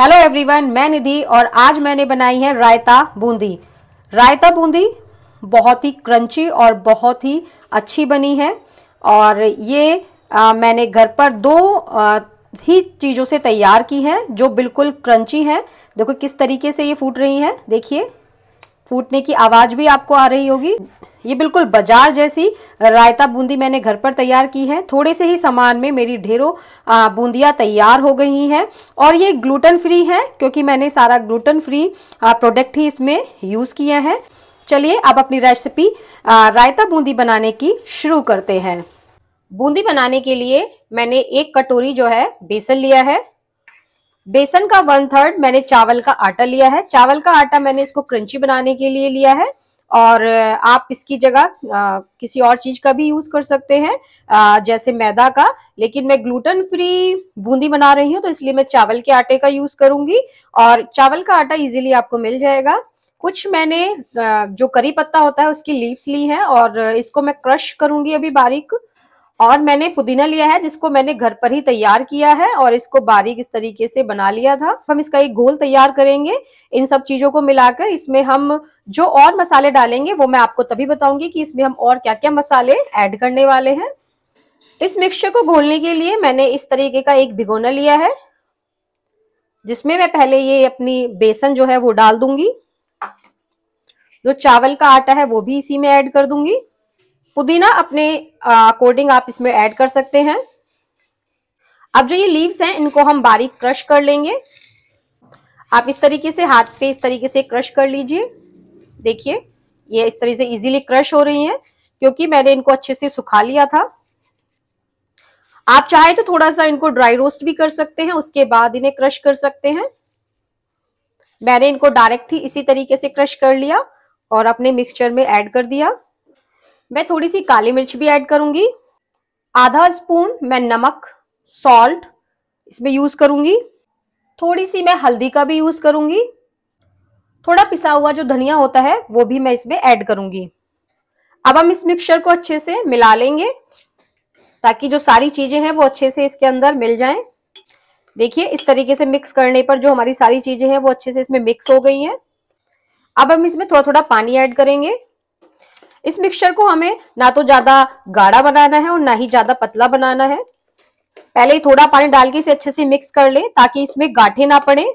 hello everyone मैं निधि और आज मैंने बनाई है रायता बूंदी रायता बूंदी बहुत ही क्रंची और बहुत ही अच्छी बनी है और ये आ, मैंने घर पर दो आ, ही चीज़ों से तैयार की है जो बिल्कुल क्रंची हैं देखो किस तरीके से ये फूट रही हैं देखिए फूटने की आवाज़ भी आपको आ रही होगी ये बिल्कुल बाजार जैसी रायता बूंदी मैंने घर पर तैयार की है थोड़े से ही सामान में मेरी ढेरों बूंदियाँ तैयार हो गई हैं और ये ग्लूटन फ्री है क्योंकि मैंने सारा ग्लूटन फ्री प्रोडक्ट ही इसमें यूज़ किया है चलिए अब अपनी रेसिपी रायता बूंदी बनाने की शुरू करते हैं बूंदी बनाने के लिए मैंने एक कटोरी जो है बेसन लिया है बेसन का वन थर्ड मैंने चावल का आटा लिया है चावल का आटा मैंने इसको क्रंची बनाने के लिए लिया है और आप इसकी जगह किसी और चीज का भी यूज कर सकते हैं जैसे मैदा का लेकिन मैं ग्लूटन फ्री बूंदी बना रही हूँ तो इसलिए मैं चावल के आटे का यूज करूंगी और चावल का आटा इजीली आपको मिल जाएगा कुछ मैंने जो करी पत्ता होता है उसकी लीव्स ली हैं और इसको मैं क्रश करूंगी अभी बारीक और मैंने पुदीना लिया है जिसको मैंने घर पर ही तैयार किया है और इसको बारीक इस तरीके से बना लिया था हम इसका एक घोल तैयार करेंगे इन सब चीजों को मिलाकर इसमें हम जो और मसाले डालेंगे वो मैं आपको तभी बताऊंगी कि इसमें हम और क्या क्या मसाले ऐड करने वाले हैं इस मिक्सचर को घोलने के लिए मैंने इस तरीके का एक भिगोना लिया है जिसमें मैं पहले ये अपनी बेसन जो है वो डाल दूंगी जो चावल का आटा है वो भी इसी में ऐड कर दूंगी पुदीना अपने अकॉर्डिंग आप इसमें ऐड कर सकते हैं अब जो ये लीव्स हैं इनको हम बारीक क्रश कर लेंगे आप इस तरीके से हाथ पे इस तरीके से क्रश कर लीजिए देखिए ये इस तरीके से इजीली क्रश हो रही हैं क्योंकि मैंने इनको अच्छे से सुखा लिया था आप चाहे तो थोड़ा सा इनको ड्राई रोस्ट भी कर सकते हैं उसके बाद इन्हें क्रश कर सकते हैं मैंने इनको डायरेक्ट ही इसी तरीके से क्रश कर लिया और अपने मिक्सचर में ऐड कर दिया मैं थोड़ी सी काली मिर्च भी ऐड करूंगी आधा स्पून मैं नमक सॉल्ट इसमें यूज करूंगी थोड़ी सी मैं हल्दी का भी यूज करूंगी थोड़ा पिसा हुआ जो धनिया होता है वो भी मैं इसमें ऐड करूंगी अब हम इस मिक्सचर को अच्छे से मिला लेंगे ताकि जो सारी चीजें हैं वो अच्छे से इसके अंदर मिल जाएं देखिए इस तरीके से मिक्स करने पर जो हमारी सारी चीजें हैं वो अच्छे से इसमें मिक्स हो गई हैं अब हम इसमें थोड़ा थोड़ा पानी ऐड करेंगे इस मिक्सचर को हमें ना तो ज्यादा गाढ़ा बनाना है और ना ही ज्यादा पतला बनाना है पहले ही थोड़ा पानी डाल के इसे अच्छे से मिक्स कर ले ताकि इसमें गाठे ना पड़े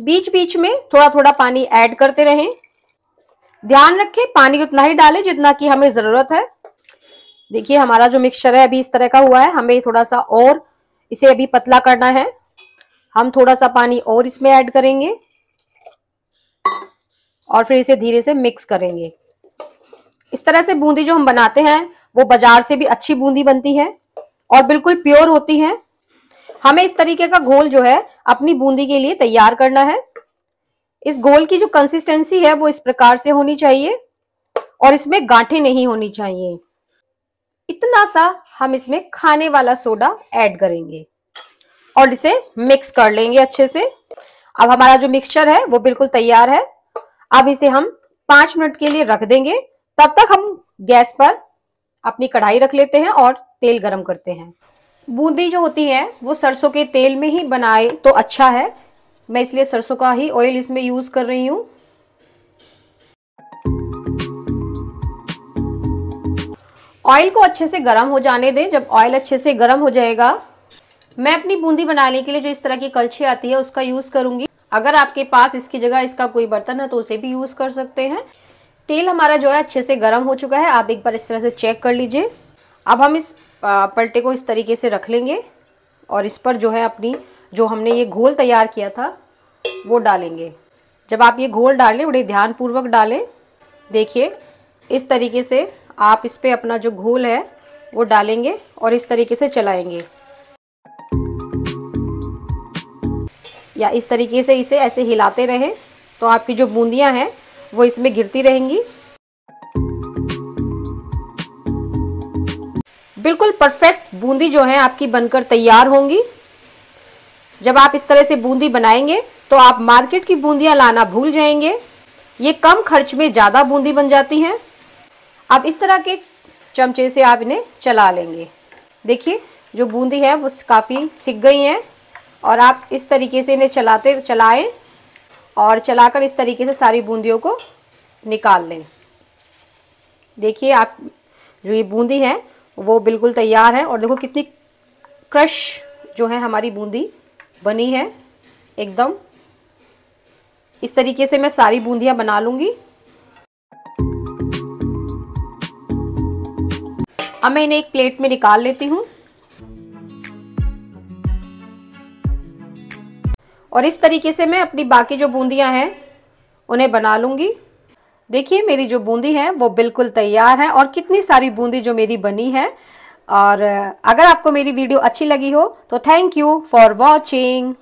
बीच बीच में थोड़ा थोड़ा पानी ऐड करते रहें ध्यान रखें पानी उतना ही डालें जितना कि हमें ज़रूरत है देखिए हमारा जो मिक्सचर है अभी इस तरह का हुआ है हमें थोड़ा सा और इसे अभी पतला करना है हम थोड़ा सा पानी और इसमें ऐड करेंगे और फिर इसे धीरे से मिक्स करेंगे इस तरह से बूंदी जो हम बनाते हैं वो बाजार से भी अच्छी बूंदी बनती है और बिल्कुल प्योर होती है हमें इस तरीके का घोल जो है अपनी बूंदी के लिए तैयार करना है इस घोल की जो कंसिस्टेंसी है वो इस प्रकार से होनी चाहिए और इसमें गांठे नहीं होनी चाहिए इतना सा हम इसमें खाने वाला सोडा ऐड करेंगे और इसे मिक्स कर लेंगे अच्छे से अब हमारा जो मिक्सचर है वो बिल्कुल तैयार है अब इसे हम पांच मिनट के लिए रख देंगे तब तक हम गैस पर अपनी कढ़ाई रख लेते हैं और तेल गरम करते हैं बूंदी जो होती है वो सरसों के तेल में ही बनाए तो अच्छा है मैं इसलिए सरसों का ही ऑयल इसमें यूज कर रही हूँ ऑयल को अच्छे से गर्म हो जाने दें जब ऑयल अच्छे से गर्म हो जाएगा मैं अपनी बूंदी बनाने के लिए जो इस तरह की कलछी आती है उसका यूज करूंगी अगर आपके पास इसकी जगह इसका कोई बर्तन है तो उसे भी यूज कर सकते हैं तेल हमारा जो है अच्छे से गर्म हो चुका है आप एक बार इस तरह से चेक कर लीजिए अब हम इस पलटे को इस तरीके से रख लेंगे और इस पर जो है अपनी जो हमने ये घोल तैयार किया था वो डालेंगे जब आप ये घोल डालें बड़े ध्यानपूर्वक डालें देखिए इस तरीके से आप इस पर अपना जो घोल है वो डालेंगे और इस तरीके से चलाएंगे या इस तरीके से इसे ऐसे हिलाते रहें तो आपकी जो बूंदियाँ हैं वो इसमें गिरती रहेंगी बिल्कुल परफेक्ट बूंदी जो है आपकी बनकर तैयार होंगी जब आप इस तरह से बूंदी बनाएंगे तो आप मार्केट की बूंदियां लाना भूल जाएंगे ये कम खर्च में ज़्यादा बूंदी बन जाती हैं अब इस तरह के चमचे से आप इन्हें चला लेंगे देखिए जो बूंदी है वो काफ़ी सिक गई हैं और आप इस तरीके से इन्हें चलाते चलाएं और चलाकर इस तरीके से सारी बूंदियों को निकाल लें देखिए आप जो ये बूंदी है वो बिल्कुल तैयार है और देखो कितनी क्रश जो है हमारी बूंदी बनी है एकदम इस तरीके से मैं सारी बूंदियां बना लूंगी अब मैं इन्हें एक प्लेट में निकाल लेती हूँ और इस तरीके से मैं अपनी बाकी जो बूंदियाँ हैं उन्हें बना लूँगी देखिए मेरी जो बूंदी है वो बिल्कुल तैयार है और कितनी सारी बूंदी जो मेरी बनी है और अगर आपको मेरी वीडियो अच्छी लगी हो तो थैंक यू फॉर वॉचिंग